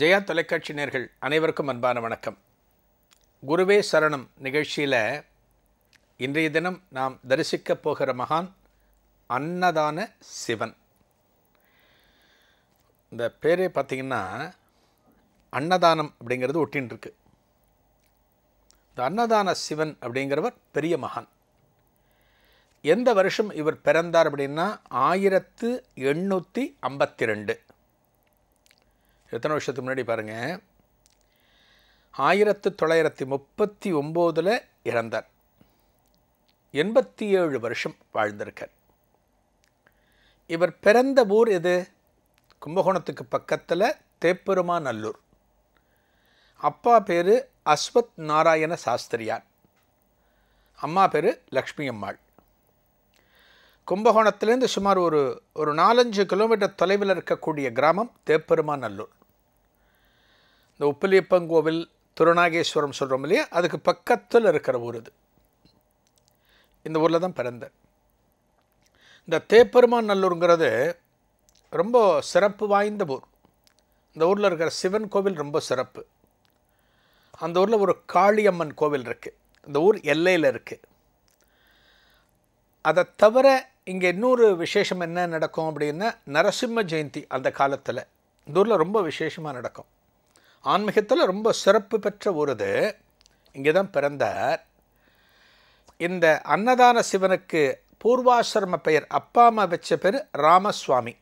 ஜெயா தொலைக்காட்சி நேர்கள் அனைவருக்கும் அன்பான வணக்கம் குருவே சரணம் நிகழ்ச்சியில் இன்றைய தினம் நாம் தரிசிக்கப் போகிற மகான் அன்னதான சிவன் இந்த பேரே பார்த்திங்கன்னா அன்னதானம் அப்படிங்கிறது இருக்கு இந்த அன்னதான சிவன் அப்படிங்கிறவர் பெரிய மகான் எந்த வருஷம் இவர் பிறந்தார் அப்படின்னா ஆயிரத்து எண்ணூற்றி ஐம்பத்தி ரெண்டு எத்தனை வருஷத்துக்கு முன்னாடி பாருங்கள் ஆயிரத்து தொள்ளாயிரத்தி முப்பத்தி ஒம்போதில் இறந்தார் எண்பத்தி ஏழு வருஷம் வாழ்ந்திருக்கார் இவர் பிறந்த ஊர் எது கும்பகோணத்துக்கு பக்கத்தில் தேப்பெருமா நல்லூர் அப்பா பேர் அஸ்வத் நாராயண சாஸ்திரியார் அம்மா பேர் லக்ஷ்மி அம்மாள் கும்பகோணத்திலேருந்து சுமார் ஒரு ஒரு நாலஞ்சு கிலோமீட்டர் தொலைவில் இருக்கக்கூடிய கிராமம் தேப்பெருமாநல்லூர் இந்த உப்பிலியப்பங்கோவில் திருநாகேஸ்வரம் சொல்கிறோம் இல்லையா அதுக்கு பக்கத்தில் இருக்கிற ஊர் இது இந்த ஊரில் தான் பிறந்தேன் இந்த தேப்பெருமான் நல்லூருங்கிறது ரொம்ப சிறப்பு வாய்ந்த ஊர் இந்த ஊரில் இருக்கிற சிவன் கோவில் ரொம்ப சிறப்பு அந்த ஊரில் ஒரு காளியம்மன் கோவில் இருக்குது இந்த ஊர் எல்லையில் இருக்குது அதை தவிர இங்கே இன்னொரு விசேஷம் என்ன நடக்கும் அப்படின்னா நரசிம்ம ஜெயந்தி அந்த காலத்தில் இந்த ஊரில் ரொம்ப விசேஷமாக நடக்கும் ஆன்மீகத்தில் ரொம்ப சிறப்பு பெற்ற இது இங்கே தான் பிறந்தார் இந்த அன்னதான சிவனுக்கு பூர்வாசிரம பெயர் அப்பா அம்மா வச்ச பேர் ராமசுவாமி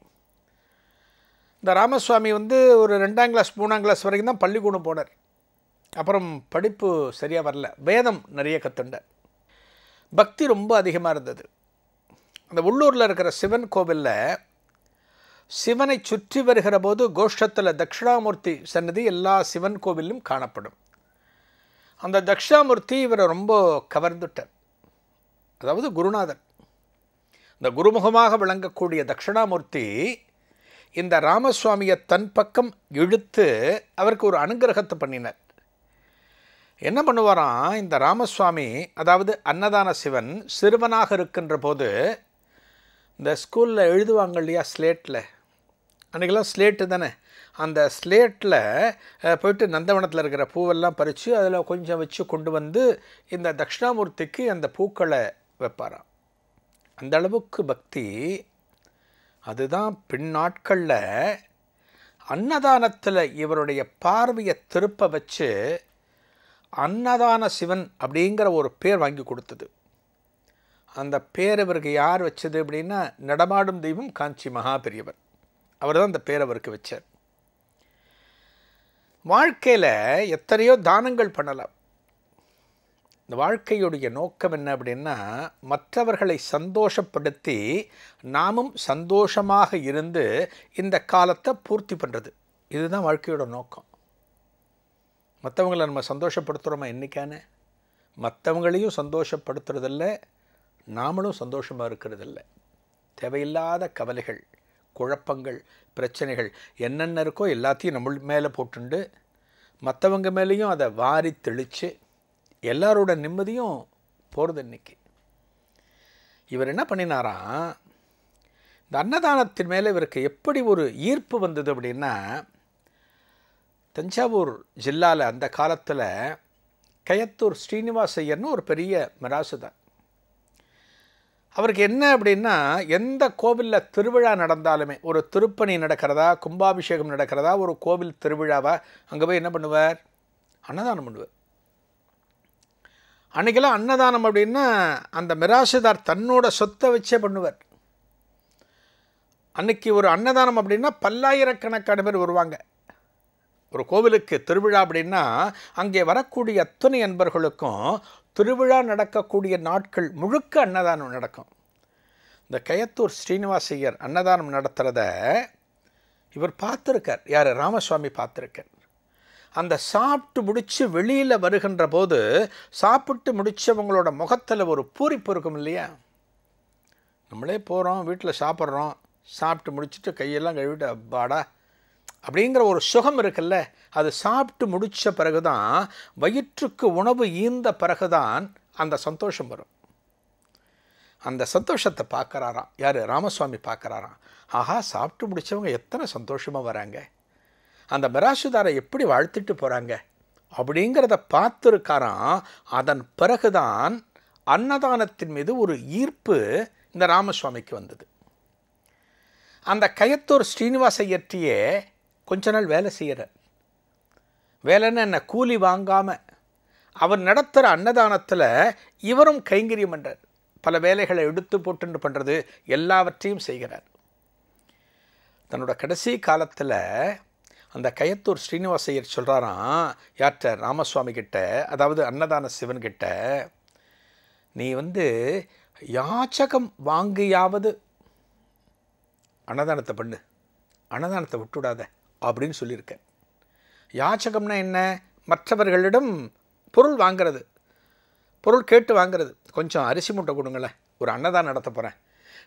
இந்த ராமசுவாமி வந்து ஒரு ரெண்டாம் கிளாஸ் மூணாம் கிளாஸ் வரைக்கும் தான் பள்ளிக்கூடம் போனார் அப்புறம் படிப்பு சரியாக வரல வேதம் நிறைய கற்றுண்டார் பக்தி ரொம்ப அதிகமாக இருந்தது அந்த உள்ளூரில் இருக்கிற சிவன் கோவிலில் சிவனை சுற்றி வருகிற போது கோஷ்டத்தில் தட்சிணாமூர்த்தி சன்னதி எல்லா சிவன் கோவிலும் காணப்படும் அந்த தட்சிணாமூர்த்தி இவரை ரொம்ப கவர்ந்துட்டார் அதாவது குருநாதர் இந்த குருமுகமாக விளங்கக்கூடிய தட்சிணாமூர்த்தி இந்த ராமசுவாமியை தன் பக்கம் இழுத்து அவருக்கு ஒரு அனுகிரகத்தை பண்ணினார் என்ன பண்ணுவாராம் இந்த ராமசுவாமி அதாவது அன்னதான சிவன் சிறுவனாக இருக்கின்ற போது இந்த ஸ்கூலில் எழுதுவாங்க இல்லையா ஸ்லேட்டில் அன்றைக்கெல்லாம் ஸ்லேட்டு தானே அந்த ஸ்லேட்டில் போயிட்டு நந்தவனத்தில் இருக்கிற பூவெல்லாம் பறித்து அதில் கொஞ்சம் வச்சு கொண்டு வந்து இந்த தட்சிணாமூர்த்திக்கு அந்த பூக்களை வைப்பாராம் அந்த அளவுக்கு பக்தி அதுதான் பின்னாட்களில் அன்னதானத்தில் இவருடைய பார்வையை திருப்ப வச்சு அன்னதான சிவன் அப்படிங்கிற ஒரு பேர் வாங்கி கொடுத்தது அந்த பேர் அவருக்கு யார் வச்சது அப்படின்னா நடமாடும் தெய்வம் காஞ்சி மகா பெரியவர் அவர் தான் அந்த பேர் அவருக்கு வச்சார் வாழ்க்கையில் எத்தனையோ தானங்கள் பண்ணலாம் இந்த வாழ்க்கையுடைய நோக்கம் என்ன அப்படின்னா மற்றவர்களை சந்தோஷப்படுத்தி நாமும் சந்தோஷமாக இருந்து இந்த காலத்தை பூர்த்தி பண்ணுறது இதுதான் வாழ்க்கையோட நோக்கம் மற்றவங்களை நம்ம சந்தோஷப்படுத்துகிறோமா என்றைக்கான மற்றவங்களையும் சந்தோஷப்படுத்துறதில்ல நாமளும் சந்தோஷமாக இருக்கிறதில்ல தேவையில்லாத கவலைகள் குழப்பங்கள் பிரச்சனைகள் என்னென்ன இருக்கோ எல்லாத்தையும் நம்ம மேலே போட்டுண்டு மற்றவங்க மேலேயும் அதை வாரி தெளித்து எல்லாரோட நிம்மதியும் போகிறது இன்றைக்கி இவர் என்ன பண்ணினாராம் இந்த அன்னதானத்தின் மேலே இவருக்கு எப்படி ஒரு ஈர்ப்பு வந்தது அப்படின்னா தஞ்சாவூர் ஜில்லாவில் அந்த காலத்தில் கயத்தூர் ஸ்ரீனிவாசையர்னு ஒரு பெரிய மிராசுதான் அவருக்கு என்ன அப்படின்னா எந்த கோவிலில் திருவிழா நடந்தாலுமே ஒரு திருப்பணி நடக்கிறதா கும்பாபிஷேகம் நடக்கிறதா ஒரு கோவில் திருவிழாவா அங்கே போய் என்ன பண்ணுவார் அன்னதானம் பண்ணுவார் அன்றைக்கெல்லாம் அன்னதானம் அப்படின்னா அந்த மிராசுதார் தன்னோட சொத்தை வச்சே பண்ணுவார் அன்னைக்கு ஒரு அன்னதானம் அப்படின்னா பல்லாயிரக்கணக்கான பேர் வருவாங்க ஒரு கோவிலுக்கு திருவிழா அப்படின்னா அங்கே வரக்கூடிய அத்துணை அன்பர்களுக்கும் திருவிழா நடக்கக்கூடிய நாட்கள் முழுக்க அன்னதானம் நடக்கும் இந்த கயத்தூர் ஐயர் அன்னதானம் நடத்துகிறத இவர் பார்த்துருக்கார் யார் ராமசுவாமி பார்த்துருக்கார் அந்த சாப்பிட்டு முடித்து வெளியில் வருகின்ற போது சாப்பிட்டு முடித்தவங்களோட முகத்தில் ஒரு பூரிப்பு இருக்கும் இல்லையா நம்மளே போகிறோம் வீட்டில் சாப்பிட்றோம் சாப்பிட்டு முடிச்சுட்டு கையெல்லாம் கழுவிட்டு அப்பாடா அப்படிங்கிற ஒரு சுகம் இருக்குல்ல அது சாப்பிட்டு முடித்த பிறகு தான் வயிற்றுக்கு உணவு ஈந்த பிறகு தான் அந்த சந்தோஷம் வரும் அந்த சந்தோஷத்தை பார்க்குறாராம் யார் ராமசுவாமி பார்க்குறாராம் ஆஹா சாப்பிட்டு முடித்தவங்க எத்தனை சந்தோஷமாக வராங்க அந்த மிராசுதாரை எப்படி வாழ்த்துட்டு போகிறாங்க அப்படிங்கிறத பார்த்துருக்காராம் அதன் பிறகுதான் அன்னதானத்தின் மீது ஒரு ஈர்ப்பு இந்த ராமசுவாமிக்கு வந்தது அந்த கயத்தூர் ஸ்ரீனிவாச இயற்றியே கொஞ்ச நாள் வேலை செய்கிறார் வேலைன்னு என்ன கூலி வாங்காமல் அவர் நடத்துகிற அன்னதானத்தில் இவரும் கைங்கரியம் பண்ணுறார் பல வேலைகளை எடுத்து போட்டுன்னு பண்ணுறது எல்லாவற்றையும் செய்கிறார் தன்னோட கடைசி காலத்தில் அந்த கயத்தூர் ஸ்ரீனிவாசையர் சொல்கிறாராம் யார்கிட்ட ராமசுவாமி கிட்ட அதாவது அன்னதான சிவன்கிட்ட நீ வந்து யாச்சகம் வாங்கியாவது அன்னதானத்தை பண்ணு அன்னதானத்தை விட்டுவிடாத அப்படின்னு சொல்லியிருக்கேன் யாச்சகம்னா என்ன மற்றவர்களிடம் பொருள் வாங்கிறது பொருள் கேட்டு வாங்கிறது கொஞ்சம் அரிசி மூட்டை கொடுங்களேன் ஒரு அன்னதான் நடத்த போகிறேன்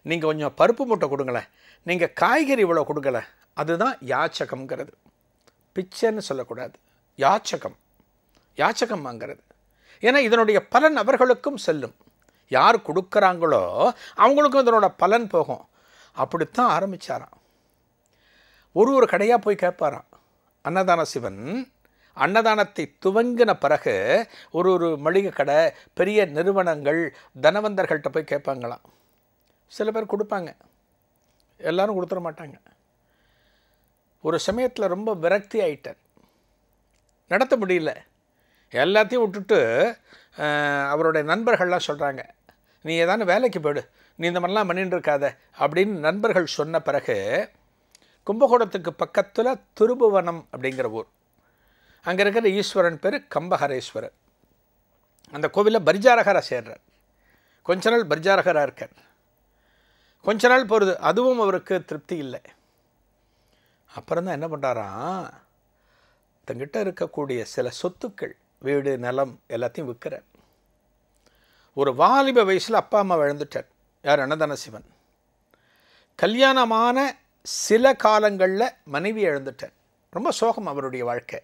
நீங்கள் கொஞ்சம் பருப்பு மூட்டை கொடுங்களேன் நீங்கள் காய்கறி இவ்வளோ கொடுங்களேன் அதுதான் யாச்சகம்ங்கிறது பிச்சைன்னு சொல்லக்கூடாது யாச்சகம் யாச்சகம் வாங்கிறது ஏன்னா இதனுடைய பலன் அவர்களுக்கும் செல்லும் யார் கொடுக்குறாங்களோ அவங்களுக்கும் இதனோட பலன் போகும் அப்படித்தான் ஆரம்பித்தாராம் ஒரு ஒரு கடையாக போய் கேட்பாராம் அன்னதான சிவன் அன்னதானத்தை துவங்கின பிறகு ஒரு ஒரு மளிகை கடை பெரிய நிறுவனங்கள் தனவந்தர்கள்ட்ட போய் கேட்பாங்களாம் சில பேர் கொடுப்பாங்க எல்லோரும் கொடுத்துட மாட்டாங்க ஒரு சமயத்தில் ரொம்ப விரக்தி ஆயிட்டார் நடத்த முடியல எல்லாத்தையும் விட்டுட்டு அவருடைய நண்பர்கள்லாம் சொல்கிறாங்க நீ ஏதானு வேலைக்கு போயிடு நீ இந்த மாதிரிலாம் பண்ணிட்டு இருக்காத அப்படின்னு நண்பர்கள் சொன்ன பிறகு கும்பகோணத்துக்கு பக்கத்தில் திருபுவனம் அப்படிங்கிற ஊர் அங்கே இருக்கிற ஈஸ்வரன் பேர் கம்பஹரேஸ்வரர் அந்த கோவிலில் பரிஜாரகராக சேர்றார் கொஞ்ச நாள் பரிஜாரகராக இருக்கார் கொஞ்ச நாள் போகிறது அதுவும் அவருக்கு திருப்தி இல்லை அப்புறம் தான் என்ன பண்ணுறாராம் தங்கிட்ட இருக்கக்கூடிய சில சொத்துக்கள் வீடு நிலம் எல்லாத்தையும் விற்கிறார் ஒரு வாலிப வயசில் அப்பா அம்மா விழுந்துட்டார் யார் அன்னதான சிவன் கல்யாணமான சில காலங்களில் மனைவி இழந்துட்டார் ரொம்ப சோகம் அவருடைய வாழ்க்கை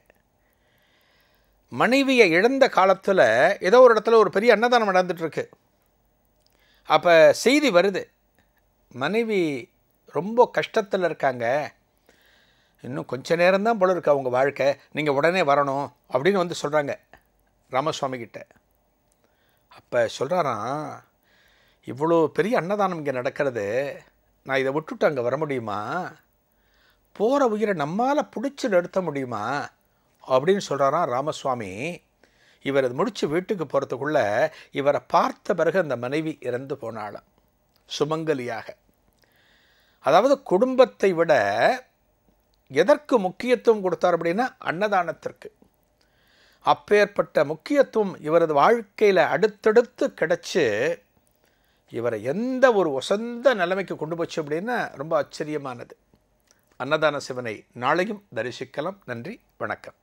மனைவியை இழந்த காலத்தில் ஏதோ ஒரு இடத்துல ஒரு பெரிய அன்னதானம் நடந்துகிட்ருக்கு அப்போ செய்தி வருது மனைவி ரொம்ப கஷ்டத்தில் இருக்காங்க இன்னும் கொஞ்ச நேரம்தான் போல இருக்கு அவங்க வாழ்க்கை நீங்கள் உடனே வரணும் அப்படின்னு வந்து சொல்கிறாங்க ராமசுவாமி கிட்ட அப்போ சொல்கிறாராம் இவ்வளோ பெரிய அன்னதானம் இங்கே நடக்கிறது நான் இதை விட்டுட்டு அங்கே வர முடியுமா போகிற உயிரை நம்மால் பிடிச்சி நிறுத்த முடியுமா அப்படின்னு சொல்கிறாராம் ராமசுவாமி இவர் அது முடித்து வீட்டுக்கு போகிறதுக்குள்ளே இவரை பார்த்த பிறகு அந்த மனைவி இறந்து போனாலும் சுமங்கலியாக அதாவது குடும்பத்தை விட எதற்கு முக்கியத்துவம் கொடுத்தார் அப்படின்னா அன்னதானத்திற்கு அப்பேற்பட்ட முக்கியத்துவம் இவரது வாழ்க்கையில் அடுத்தடுத்து கிடச்சி இவரை எந்த ஒரு ஒசந்த நிலைமைக்கு கொண்டு போச்சு அப்படின்னா ரொம்ப ஆச்சரியமானது அன்னதான சிவனை நாளையும் தரிசிக்கலாம் நன்றி வணக்கம்